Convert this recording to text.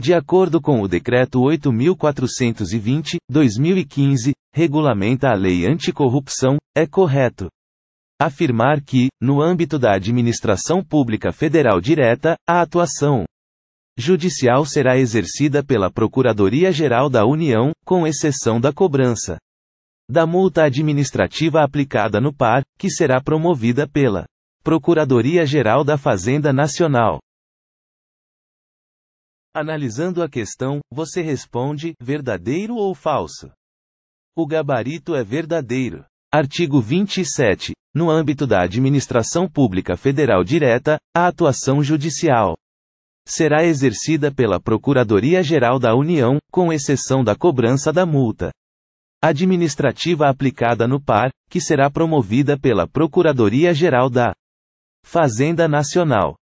De acordo com o Decreto 8.420-2015, regulamenta a Lei Anticorrupção, é correto afirmar que, no âmbito da administração pública federal direta, a atuação judicial será exercida pela Procuradoria-Geral da União, com exceção da cobrança da multa administrativa aplicada no PAR, que será promovida pela Procuradoria-Geral da Fazenda Nacional. Analisando a questão, você responde: verdadeiro ou falso? O gabarito é verdadeiro. Artigo 27. No âmbito da administração pública federal direta, a atuação judicial será exercida pela Procuradoria-Geral da União, com exceção da cobrança da multa administrativa aplicada no par, que será promovida pela Procuradoria-Geral da Fazenda Nacional.